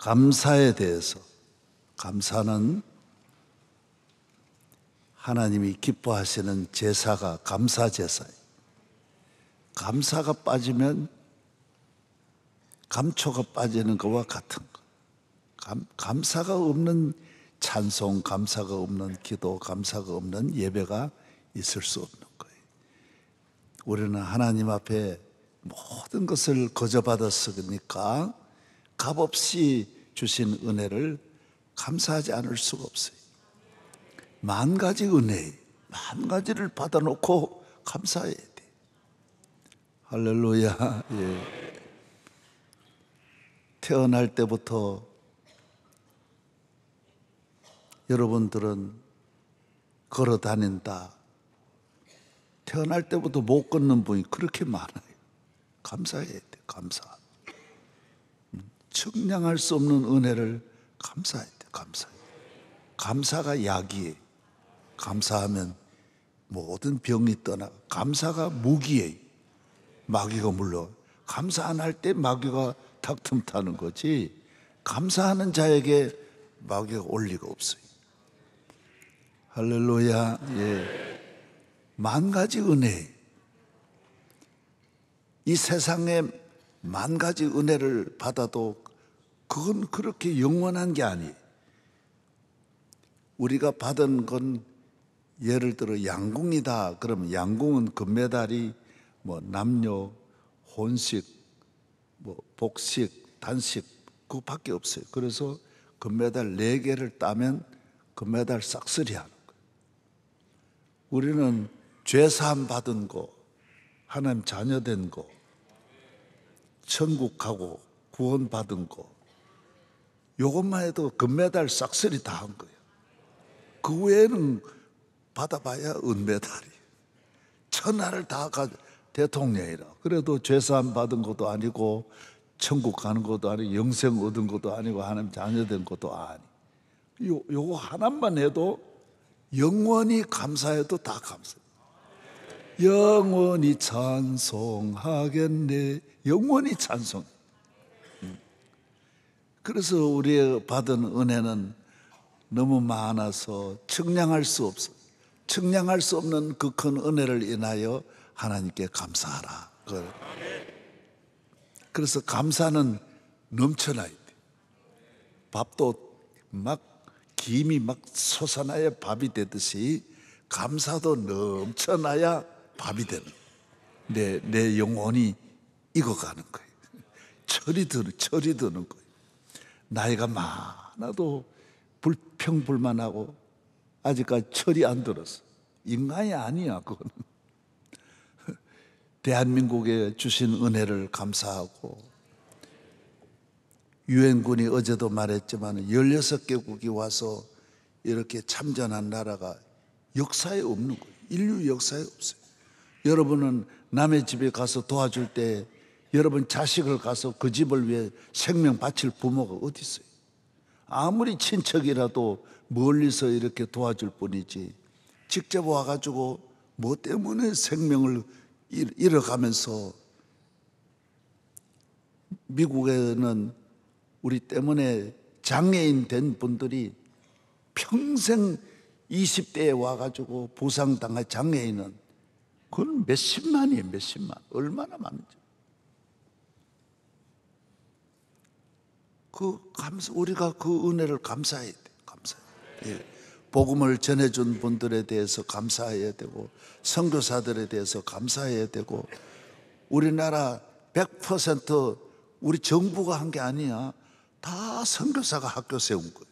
감사에 대해서 감사는 하나님이 기뻐하시는 제사가 감사 제사예요. 감사가 빠지면 감초가 빠지는 것과 같은 것. 감, 감사가 없는 찬송, 감사가 없는 기도, 감사가 없는 예배가 있을 수 없는 거예요. 우리는 하나님 앞에 모든 것을 거저받았으니까 값없이 주신 은혜를 감사하지 않을 수가 없어요. 만 가지 은혜, 만 가지를 받아놓고 감사해야 돼. 할렐루야. 예. 태어날 때부터 여러분들은 걸어 다닌다. 태어날 때부터 못 걷는 분이 그렇게 많아요. 감사해야 돼, 감사. 측량할 수 없는 은혜를 감사해야 돼. 감사. 감사가 약이에요. 감사하면 모든 병이 떠나. 감사가 무기예요. 마귀가 물러 감사 안 할 때 마귀가 탁틈 타는 거지. 감사하는 자에게 마귀가 올 리가 없어요. 할렐루야. 예. 만 가지 은혜. 이 세상에 만 가지 은혜를 받아도 그건 그렇게 영원한 게 아니. 우리가 받은 건 예를 들어 양궁이다. 그러면 양궁은 금메달이 뭐 남녀, 혼식, 뭐 복식, 단식 그밖에 없어요. 그래서 금메달 4개를 따면 금메달 싹쓸이 하는 거예요. 우리는 죄 사함 받은 거, 하나님 자녀된 거, 천국하고 구원받은 거 요것만 해도 금메달 싹쓸이 다 한 거예요. 그 외에는 받아봐야 은메달이 천하를 다 가, 대통령이라. 그래도 죄사함 받은 것도 아니고 천국 가는 것도 아니고 영생 얻은 것도 아니고 하나님 자녀 된 것도 아니. 요 요거 하나만 해도 영원히 감사해도 다 감사. 해 영원히 찬송하겠네. 영원히 찬송. 음. 그래서 우리의 받은 은혜는 너무 많아서 측량할 수 없어. 측량할 수 없는 그 큰 은혜를 인하여 하나님께 감사하라. 그래서 감사는 넘쳐나야 돼. 밥도 막 김이 막 솟아나야 밥이 되듯이 감사도 넘쳐나야 밥이 되는 내, 내 영혼이 익어가는 거예요. 철이 드는, 철이 드는 거예요. 나이가 많아도 불평불만하고 아직까지 철이 안 들었어. 인간이 아니야, 그거는. 대한민국에 주신 은혜를 감사하고 유엔군이 어제도 말했지만 16개국이 와서 이렇게 참전한 나라가 역사에 없는 거예요. 인류 역사에 없어요. 여러분은 남의 집에 가서 도와줄 때 여러분 자식을 가서 그 집을 위해 생명 바칠 부모가 어디 있어요? 아무리 친척이라도 멀리서 이렇게 도와줄 뿐이지 직접 와가지고 뭐 때문에 생명을 잃어가면서 미국에는 우리 때문에 장애인 된 분들이 평생 20대에 와가지고 부상당한 장애인은 그건 몇십만이에요, 몇십만. 얼마나 많은지. 그 감사, 우리가 그 은혜를 감사해야 돼, 감사해야 돼. 예. 복음을 전해준 분들에 대해서 감사해야 되고, 선교사들에 대해서 감사해야 되고, 우리나라 100% 우리 정부가 한 게 아니야. 다 선교사가 학교 세운 거예요.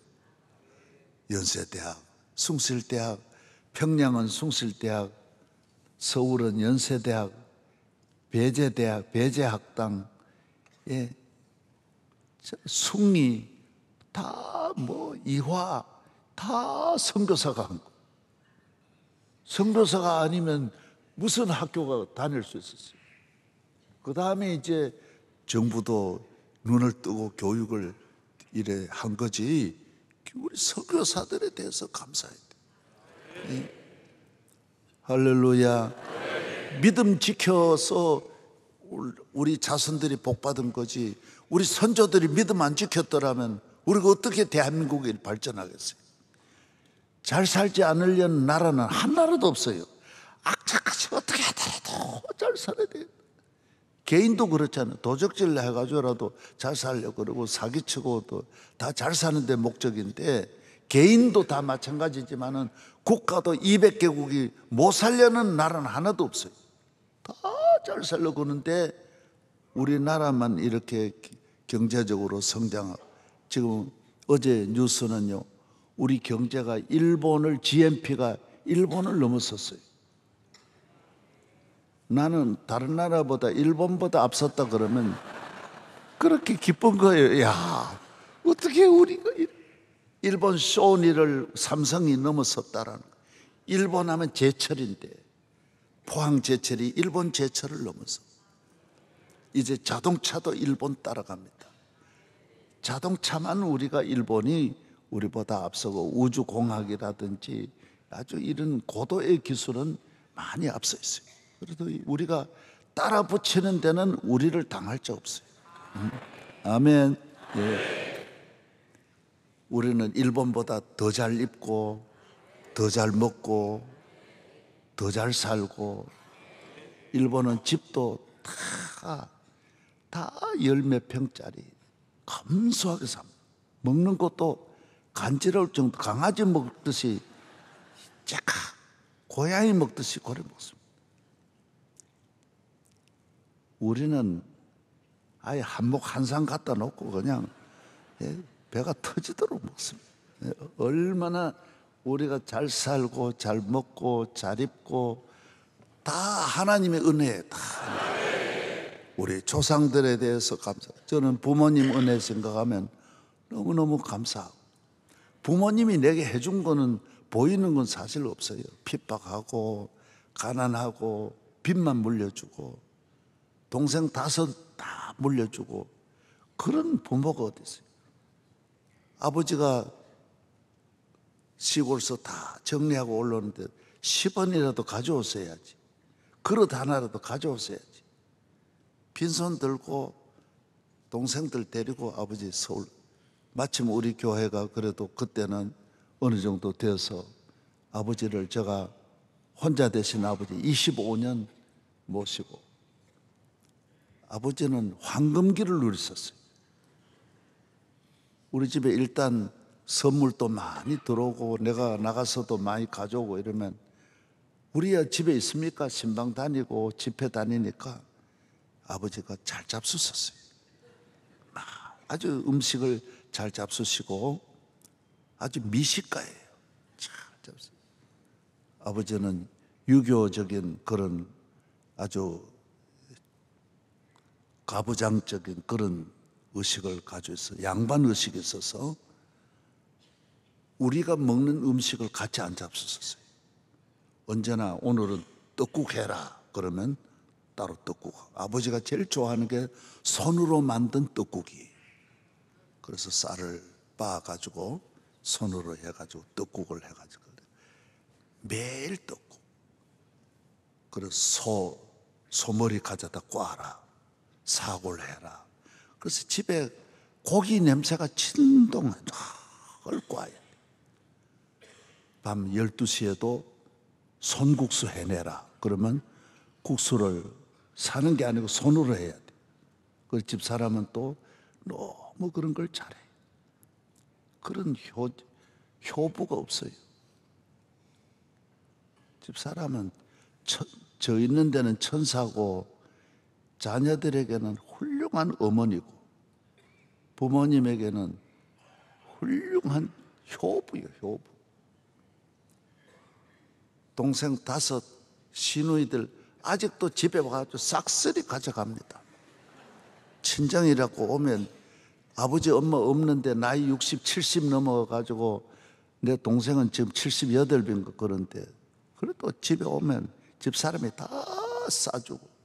연세대학, 숭실대학, 평양은 숭실대학, 서울은 연세대학, 배제대학, 배제학당, 예, 숭리, 다 뭐, 이화, 다 선교사가 한 거. 선교사가 아니면 무슨 학교가 다닐 수 있었어요. 그 다음에 이제 정부도 눈을 뜨고 교육을 이래 한 거지. 우리 선교사들에 대해서 감사해야 돼. 예. 할렐루야. 믿음 지켜서 우리 자손들이 복받은 거지. 우리 선조들이 믿음 안 지켰더라면 우리가 어떻게 대한민국이 발전하겠어요? 잘 살지 않으려는 나라는 한 나라도 없어요. 악착같이 어떻게 하더라도 잘 살아야 돼 개인도 그렇잖아요. 도적질 해가지고라도 잘 살려고 그러고 사기치고 도다 잘 사는데 목적인데 개인도 다 마찬가지지만은 국가도 200개국이 못 살려는 나라는 하나도 없어요. 다 잘 살려고 하는데 우리나라만 이렇게 경제적으로 성장하고 지금 어제 뉴스는요. 우리 경제가 일본을 GNP가 일본을 넘어섰어요. 나는 다른 나라보다 일본보다 앞섰다 그러면 그렇게 기쁜 거예요. 야, 어떻게 우리가 이렇게 일본 쇼니를 삼성이 넘어섰다라는 거예 일본 하면 제철인데 포항 제철이 일본 제철을 넘어서 이제 자동차도 일본 따라갑니다. 자동차만 우리가 일본이 우리보다 앞서고 우주공학이라든지 아주 이런 고도의 기술은 많이 앞서 있어요. 그래도 우리가 따라 붙이는 데는 우리를 당할 적 없어요. 음? 아멘. 예. 우리는 일본보다 더 잘 입고, 더 잘 먹고, 더 잘 살고, 일본은 집도 다, 다열몇 평짜리 감소하게 삽니다. 먹는 것도 간지러울 정도 강아지 먹듯이 째까 고양이 먹듯이 고래 먹습니다. 우리는 아예 한몫 한상 갖다 놓고 그냥 예, 배가 터지도록 먹습니다. 예, 얼마나 우리가 잘 살고 잘 먹고 잘 입고 다 하나님의 은혜에 다 우리 조상들에 대해서 감사. 저는 부모님 은혜 생각하면 너무 너무 감사하고 부모님이 내게 해준 거는 보이는 건 사실 없어요. 핍박하고 가난하고 빚만 물려주고 동생 다섯 다 물려주고 그런 부모가 어디 있어요? 아버지가 시골서 다 정리하고 올라오는데 10원이라도 가져오셔야지. 그릇 하나라도 가져오셔야지. 빈손 들고 동생들 데리고 아버지 서울. 마침 우리 교회가 그래도 그때는 어느 정도 되어서 아버지를 제가 혼자 되신 아버지 25년 모시고 아버지는 황금기를 누리셨어요. 우리 집에 일단 선물도 많이 들어오고 내가 나가서도 많이 가져오고 이러면 우리야 집에 있습니까? 신방 다니고 집회 다니니까 아버지가 잘 잡수셨어요. 아주 음식을 잘 잡수시고 아주 미식가예요. 잘 잡수. 아버지는 유교적인 그런 아주 가부장적인 그런 의식을 가지고 있어 양반 의식이 있어서 우리가 먹는 음식을 같이 안 잡수셨어요. 언제나 오늘은 떡국 해라 그러면 따로 떡국. 아버지가 제일 좋아하는 게 손으로 만든 떡국이. 그래서 쌀을 빻아 가지고 손으로 해 가지고 떡국을 해 가지고 매일 떡국. 그래서 소 소머리 가져다 꽈라. 사골 해라. 그래서 집에 고기 냄새가 진동해 을널 꽈요. 밤 12시에도 손국수 해내라. 그러면 국수를 사는 게 아니고 손으로 해야 돼. 그 집 사람은 또 너무 그런 걸 잘해. 그런 효, 효부가 없어요. 집 사람은 저 있는 데는 천사고 자녀들에게는 훌륭한 어머니고 부모님에게는 훌륭한 효부요, 효부. 동생 다섯 시누이들 아직도 집에 와가지고 싹쓸이 가져갑니다. 친정이라고 오면 아버지 엄마 없는데 나이 60, 70 넘어가지고 내 동생은 지금 78인 것 그런데 그래도 집에 오면 집 사람이 다 싸주고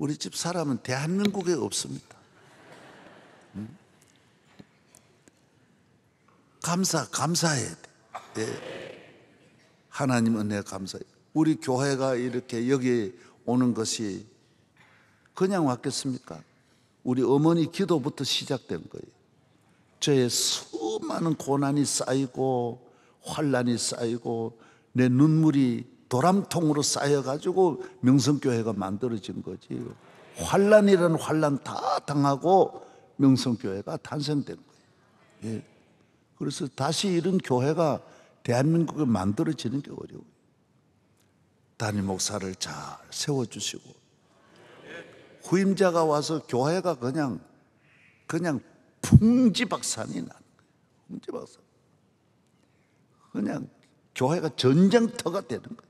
우리 집 사람은 대한민국에 없습니다. 음? 감사, 감사해야 돼. 예. 하나님 은혜 감사해. 우리 교회가 이렇게 여기 오는 것이 그냥 왔겠습니까? 우리 어머니 기도부터 시작된 거예요. 저의 수많은 고난이 쌓이고 환란이 쌓이고 내 눈물이 도람통으로 쌓여가지고 명성교회가 만들어진 거지. 환란이라는 환란 다 당하고 명성교회가 탄생된 거예요. 예. 그래서 다시 이런 교회가 대한민국에 만들어지는 게 어려워요. 단임 목사를 잘 세워주시고 후임자가 와서 교회가 그냥 그냥 풍지박산이 나는 거예요. 풍지박산. 그냥 교회가 전쟁터가 되는 거예요.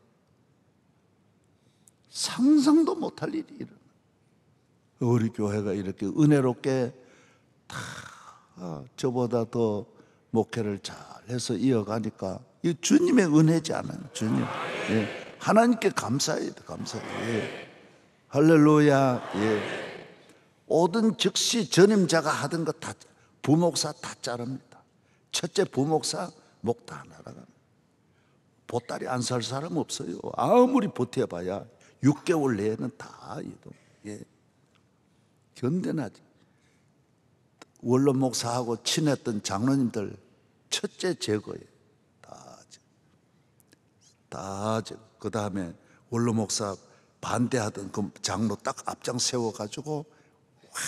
상상도 못할 일이 일어나. 우리 교회가 이렇게 은혜롭게 다 저보다 더 목회를 잘 해서 이어가니까 이 주님의 은혜지 않아요, 주님. 예. 하나님께 감사해요, 감사해요. 예. 할렐루야. 예. 오든 즉시 전임자가 하던 것 다 부목사 다 자릅니다. 첫째 부목사 목 다 날아갑니다. 보따리 안 살 사람 없어요. 아무리 보태봐야 6개월 내에는 다 이동. 예. 견뎌나지. 원로 목사하고 친했던 장로님들 첫째 제거예다 제거. 다 제거. 그 다음에 원로 목사 반대하던 그 장로 딱 앞장 세워가지고 확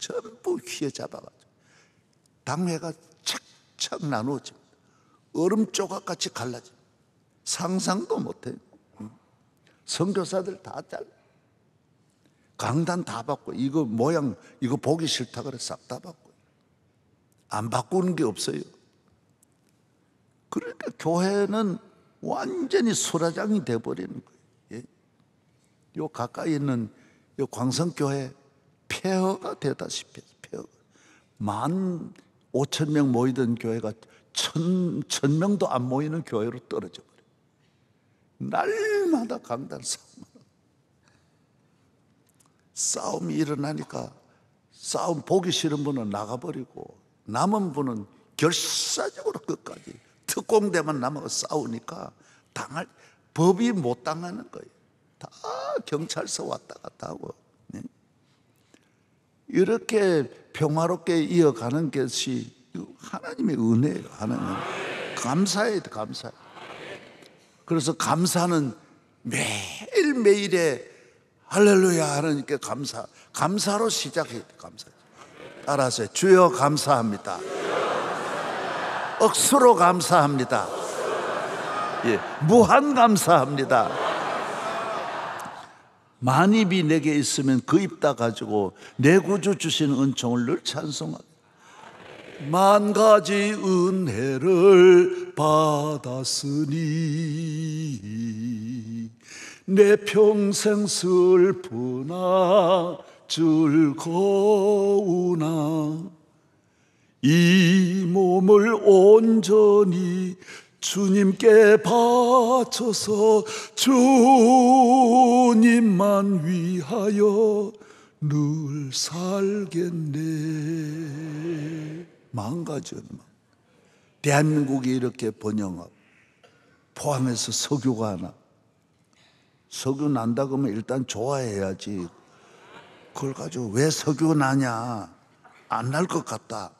전부 휘어잡아가지고 당회가 착착 나누어집니다. 얼음 조각같이 갈라집니다. 상상도 못해요. 선교사들 다 잘라. 강단 다 받고 이거 모양 이거 보기 싫다 그래 싹다 받고 안 바꾸는 게 없어요. 그러니까 교회는 완전히 소라장이 돼 버리는 거예요. 예? 요 가까이 있는 요 광성교회 폐허가 되다시피 폐허. 만 오천 명 모이던 교회가 천, 천 명도 안 모이는 교회로 떨어져. 날마다 강단 싸움. 싸움이 일어나니까 싸움 보기 싫은 분은 나가버리고 남은 분은 결사적으로 끝까지 특공대만 남아서 싸우니까 당할 법이 못 당하는 거예요. 다 경찰서 왔다 갔다 하고 네? 이렇게 평화롭게 이어가는 것이 하나님의 은혜예요. 하나님 감사해요, 감사해. 그래서 감사는 매일매일에 할렐루야 하나님께 감사 감사로 시작해 감사 따라서 주여 감사합니다 억수로 감사합니다 예, 무한 감사합니다 만입이 내게 있으면 그 입다 가지고 내 구주 주신 은총을 늘찬송합니다 만 가지 은혜를 받았으니 내 평생 슬프나 즐거우나 이 몸을 온전히 주님께 바쳐서 주님만 위하여 늘 살겠네. 망가져요. 대한민국이 이렇게 번영업. 포함해서 석유가 하나. 석유 난다 그러면 일단 좋아해야지. 그걸 가지고 왜 석유 나냐? 안 날 것 같다.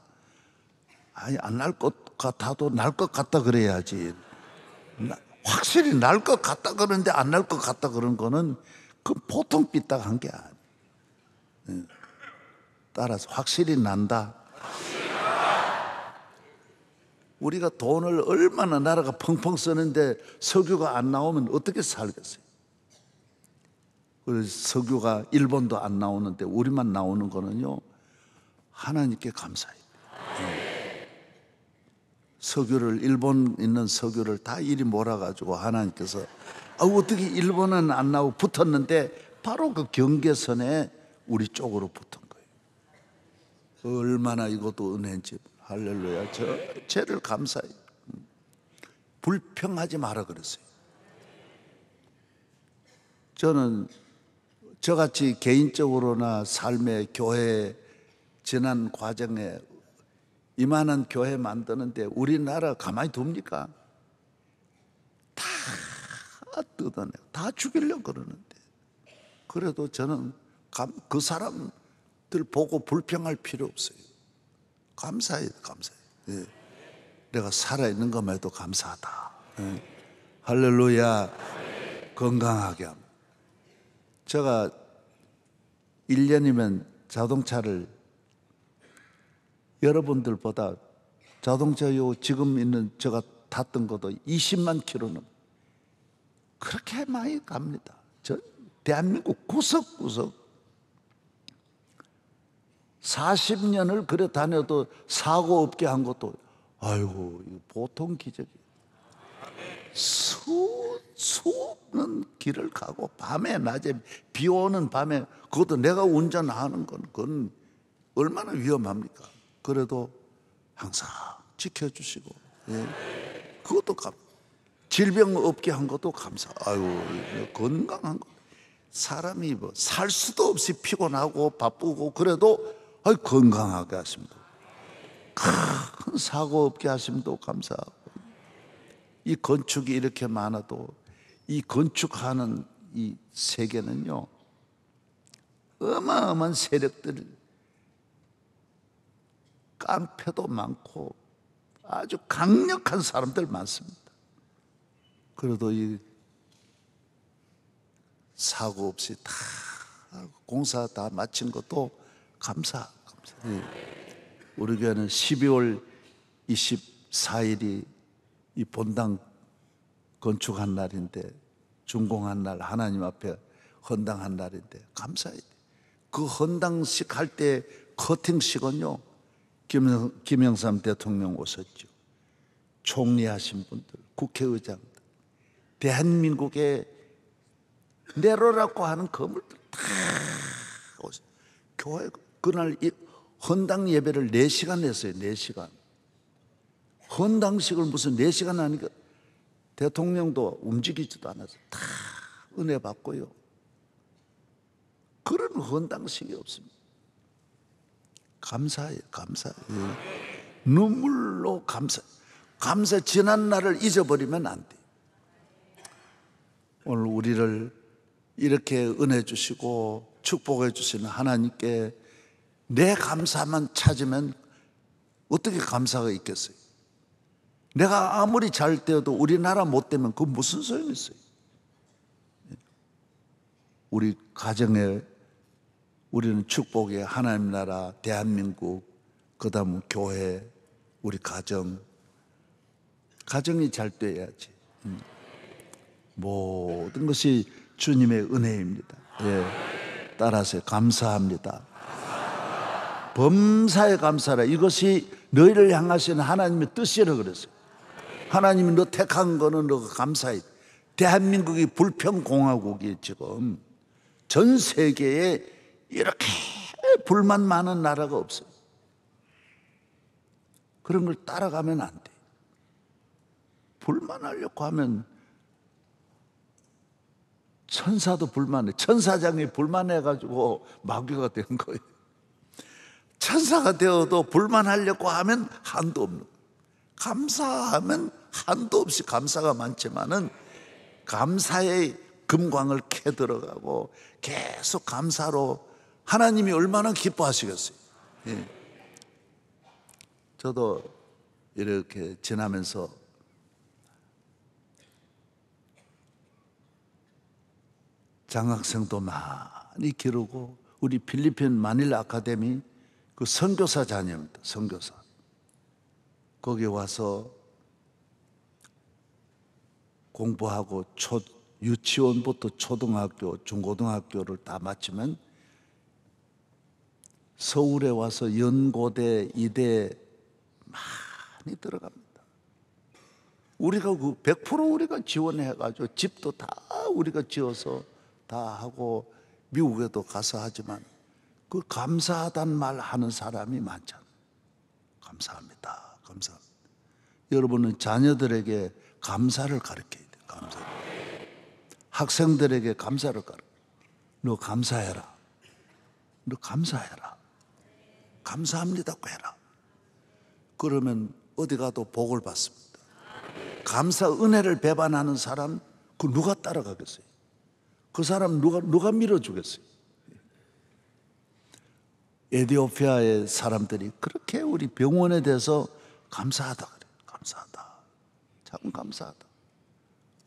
아니, 안 날 것 같아도 날 것 같다 그래야지. 나, 확실히 날 것 같다 그러는데 안 날 것 같다 그런 거는 그 보통 삐딱한 게 아니에요. 따라서 확실히 난다. 우리가 돈을 얼마나 나라가 펑펑 쓰는데 석유가 안 나오면 어떻게 살겠어요? 그래 석유가 일본도 안 나오는데 우리만 나오는 거는요 하나님께 감사해요. 예. 석유를 일본 있는 석유를 다 이리 몰아가지고 하나님께서 아 어떻게 일본은 안 나오고 붙었는데 바로 그 경계선에 우리 쪽으로 붙은 거예요. 얼마나 이것도 은혜인지. 할렐루야. 저 죄를 감사해. 불평하지 마라 그랬어요. 저는 저같이 개인적으로나 삶의 교회 지난 과정에 이만한 교회 만드는데 우리나라 가만히 둡니까? 다 뜯어내, 다 죽이려고 그러는데. 그래도 저는 그 사람들 보고 불평할 필요 없어요. 감사해요, 감사해. 예. 내가 살아있는 것만 해도 감사하다. 예. 할렐루야. 건강하게 합니 제가 1년이면 자동차를 여러분들보다 자동차 요 지금 있는 제가 탔던 것도 20만 킬로 는 그렇게 많이 갑니다. 저 대한민국 구석구석 40년을 그래 다녀도 사고 없게 한 것도 아이고 보통 기적이에요. 수, 수없는 길을 가고 밤에 낮에 비 오는 밤에 그것도 내가 운전하는 건 그건 얼마나 위험합니까? 그래도 항상 지켜주시고 예. 그것도 감 질병 없게 한 것도 감사. 아유 건강한 거 사람이 뭐살 수도 없이 피곤하고 바쁘고 그래도 건강하게 하심도 큰 사고 없게 하심도 감사하고 이 건축이 이렇게 많아도 이 건축하는 이 세계는요 어마어마한 세력들 깡패도 많고 아주 강력한 사람들 많습니다. 그래도 이 사고 없이 다 공사 다 마친 것도 감사. 합니다 예, 우리 교회는 12월 24일이 이 본당 건축한 날인데 준공한 날 하나님 앞에 헌당한 날인데 감사해그 헌당식 할 때 커팅식은요 김, 김영삼 대통령 오셨죠. 총리하신 분들, 국회의장들, 대한민국의 내로라고 하는 건물들 다오세 교회 그날 헌당 예배를 4시간 했어요. 4시간. 헌당식을 무슨 4시간 하니까 대통령도 움직이지도 않아서 다 은혜 받고요. 그런 헌당식이 없습니다. 감사해요. 감사 예. 눈물로 감사. 감사 지난 날을 잊어버리면 안 돼. 오늘 우리를 이렇게 은혜 주시고 축복해 주시는 하나님께 내 감사만 찾으면 어떻게 감사가 있겠어요? 내가 아무리 잘 되어도 우리나라 못 되면 그 무슨 소용이 있어요? 우리 가정에 우리는 축복의 하나님 나라, 대한민국, 그 다음 교회, 우리 가정. 가정이 잘 돼야지. 음. 모든 것이 주님의 은혜입니다. 예. 따라서 감사합니다. 범사에 감사라. 이것이 너희를 향하시는 하나님의 뜻이라 그랬어요. 하나님이 너 택한 거는 너가 감사해. 대한민국이 불평공화국이 지금 전 세계에 이렇게 불만 많은 나라가 없어요. 그런 걸 따라가면 안 돼. 불만하려고 하면 천사도 불만해. 천사장이 불만해가지고 마귀가 된 거예요. 천사가 되어도 불만하려고 하면 한도 없는 감사하면 한도 없이 감사가 많지만은 감사의 금광을 캐 들어가고 계속 감사로 하나님이 얼마나 기뻐하시겠어요. 예. 저도 이렇게 지나면서 장학생도 많이 기르고 우리 필리핀 마닐라 아카데미 그 선교사 자녀입니다. 선교사. 거기 와서 공부하고 초, 유치원부터 초등학교, 중고등학교를 다 마치면 서울에 와서 연고대, 이대 많이 들어갑니다. 우리가 그 100% 우리가 지원해가지고 집도 다 우리가 지어서 다 하고 미국에도 가서 하지만 그 감사하단 말 하는 사람이 많잖아요. 감사합니다. 감사. 여러분은 자녀들에게 감사를 가르쳐야 돼 감사. 학생들에게 감사를 가르쳐. 너 감사해라. 너 감사해라. 감사합니다고 해라. 그러면 어디 가도 복을 받습니다. 감사 은혜를 배반하는 사람 그 누가 따라가겠어요? 그 사람 누가 누가 밀어주겠어요? 에디오피아의 사람들이 그렇게 우리 병원에 대해서 감사하다 그래. 감사하다. 참 감사하다.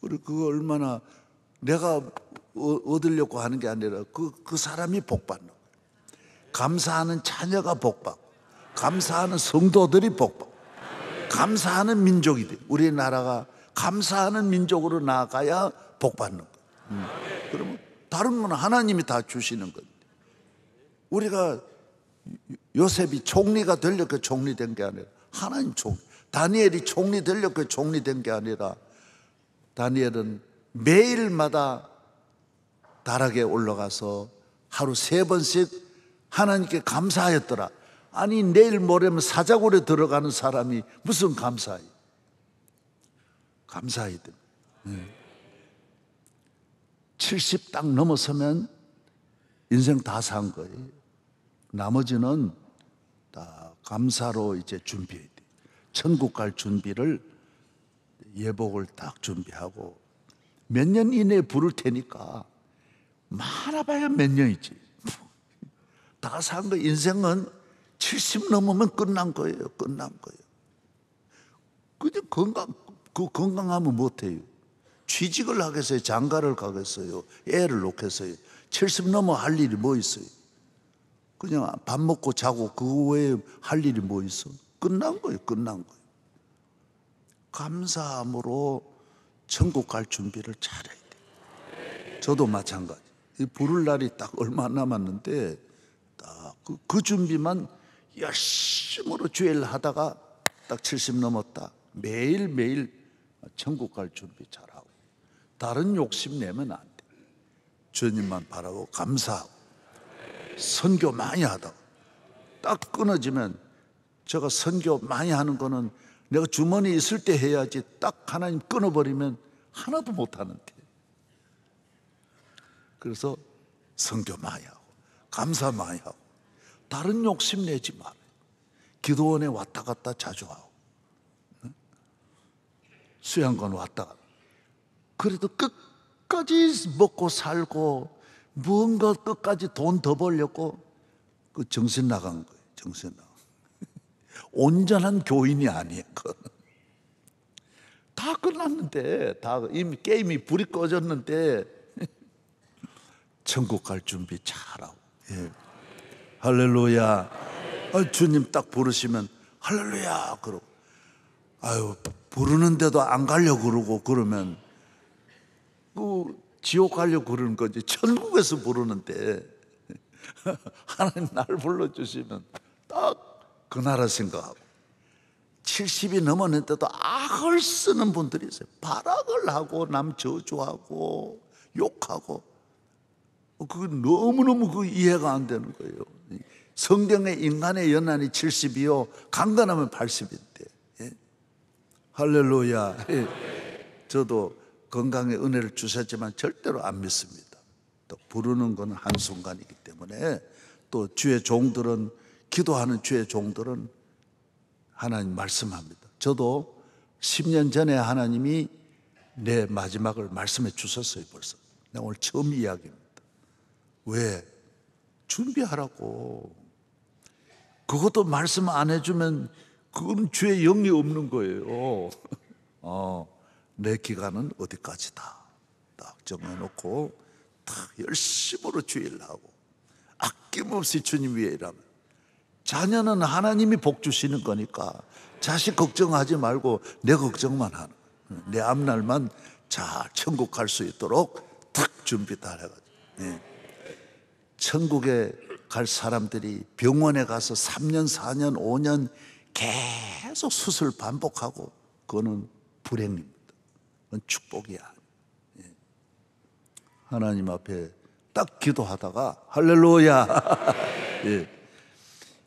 우리 그거 얼마나 내가 얻으려고 하는 게 아니라 그, 그 사람이 복 받는 거예 감사하는 자녀가 복 받고, 감사하는 성도들이 복 받고, 감사하는 민족이 돼. 우리나라가 감사하는 민족으로 나아가야 복 받는 거예 음. 그러면 다른 건 하나님이 다 주시는 건데. 우리가 요셉이 총리가 되려고 그 총리된 게 아니라 하나님 총 다니엘이 총리 되려고 그 총리된 게 아니라 다니엘은 매일마다 다락에 올라가서 하루 세 번씩 하나님께 감사하였더라. 아니 내일 모레면 사자골에 들어가는 사람이 무슨 감사해? 감사해야 네. 70 딱 넘어서면 인생 다 산 거예요. 나머지는 다 감사로 이제 준비해야 돼. 천국 갈 준비를 예복을 딱 준비하고 몇 년 이내에 부를 테니까 많아봐야 몇 년이지. 다 산 거 인생은 70 넘으면 끝난 거예요. 끝난 거예요. 근데 건강, 그 건강하면 못해요. 취직을 하겠어요? 장가를 가겠어요? 애를 놓겠어요? 70 넘어 할 일이 뭐 있어요? 그냥 밥 먹고 자고 그 외에 할 일이 뭐 있어? 끝난 거예요, 끝난 거예요. 감사함으로 천국 갈 준비를 잘해야 돼. 저도 마찬가지. 이 부를 날이 딱 얼마 남았는데 딱그 그 준비만 열심으로 주일 하다가 딱 70 넘었다. 매일매일 천국 갈 준비 잘하고 다른 욕심 내면 안 돼. 주님만 바라고 감사하고 선교 많이 하다. 딱 끊어지면 제가 선교 많이 하는 거는 내가 주머니에 있을 때 해야지 딱 하나님 끊어버리면 하나도 못 하는데. 그래서 선교 많이 하고, 감사 많이 하고, 다른 욕심 내지 말아요. 기도원에 왔다 갔다 자주 하고, 수양관 왔다 갔다. 그래도 끝까지 먹고 살고, 무언가 끝까지 돈 더 벌렸고 그 정신 나간 거예요. 정신 나. 온전한 교인이 아니에요. 다 끝났는데 다 이미 게임이 불이 꺼졌는데 천국 갈 준비 잘하고 예. 할렐루야. 아, 주님 딱 부르시면 할렐루야 그러고 아유 부르는데도 안 가려고 그러고 그러면 그 지옥 가려고 그러는 거지. 천국에서 부르는데 하나님 날 불러주시면 딱 그 나라 생각하고 70이 넘었는데도 악을 쓰는 분들이 있어요. 발악을 하고 남 저주하고 욕하고 그 너무너무 그 이해가 안 되는 거예요. 성경의 인간의 연한이 70이요. 강간하면 80인데. 예? 할렐루야. 예. 저도 건강의 은혜를 주셨지만 절대로 안 믿습니다. 또 부르는 건 한순간이기 때문에 또 주의 종들은 기도하는 주의 종들은 하나님 말씀합니다. 저도 10년 전에 하나님이 내 마지막을 말씀해 주셨어요, 벌써. 내가 오늘 처음 이야기입니다. 왜? 준비하라고. 그것도 말씀 안 해주면 그건 주의 영이 없는 거예요. 어. 내 기간은 어디까지다. 딱 정해놓고 탁 열심으로 주의를 하고 아낌없이 주님 위에 일하면 자녀는 하나님이 복 주시는 거니까 자식 걱정하지 말고 내 걱정만 하는 내 앞날만 잘 천국 갈 수 있도록 탁 준비 다 해가지고 네. 천국에 갈 사람들이 병원에 가서 3년, 4년, 5년 계속 수술 반복하고 그거는 불행입니다. 그건 축복이야. 예. 하나님 앞에 딱 기도하다가 할렐루야. 예.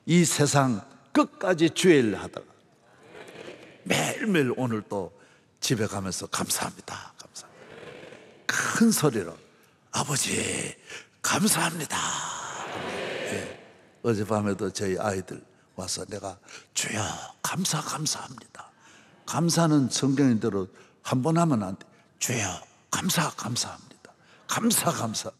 이 세상 끝까지 주일 하다가 매일매일 오늘 또 집에 가면서 감사합니다. 감사합니다. 큰 소리로 아버지 감사합니다. 예. 어젯밤에도 저희 아이들 와서 내가 주여 감사 감사합니다. 감사는 성경인대로 한번 하면 안 돼. 죄여 감사, 감사합니다. 감사, 감사.